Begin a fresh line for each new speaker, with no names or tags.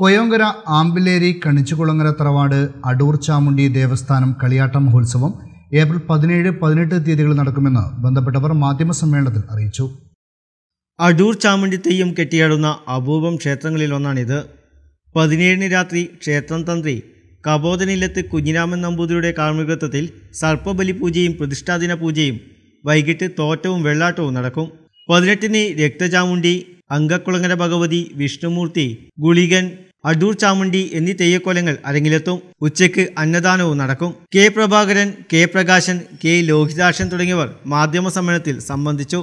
കൊയോങ്കര ആംബിലേരി കണിച്ചുകുളങ്ങര തറവാട് അടൂർ ചാമുണ്ടി ദേവസ്ഥാനം കളിയാട്ട മഹോത്സവം ഏപ്രിൽ പതിനേഴ് പതിനെട്ട് തീയതികളിൽ നടക്കുമെന്ന് ബന്ധപ്പെട്ടവർ മാധ്യമ സമ്മേളനത്തിൽ അറിയിച്ചു
അടൂർ ചാമുണ്ടി തെയ്യം കെട്ടിയാടുന്ന അപൂർവം ക്ഷേത്രങ്ങളിലൊന്നാണിത് പതിനേഴിന് രാത്രി ക്ഷേത്രം തന്ത്രി കബോധനില്ലത്ത് കുഞ്ഞിരാമൻ നമ്പൂതിരിയുടെ കാർമ്മികത്വത്തിൽ സർപ്പബലി പൂജയും പ്രതിഷ്ഠാദിന പൂജയും വൈകിട്ട് തോറ്റവും വെള്ളാട്ടവും നടക്കും പതിനെട്ടിന് രക്തചാമുണ്ടി അങ്കക്കുളങ്ങര ഭഗവതി വിഷ്ണുമൂർത്തി ഗുളികൻ അടൂർ ചാമുണ്ടി എന്നീ തെയ്യക്കോലങ്ങൾ അരങ്ങിലെത്തും ഉച്ചയ്ക്ക് അന്നദാനവും നടക്കും K Prabhakaran K Prakashan K Lohithakshan തുടങ്ങിയവർ മാധ്യമ സമ്മേളനത്തിൽ സംബന്ധിച്ചു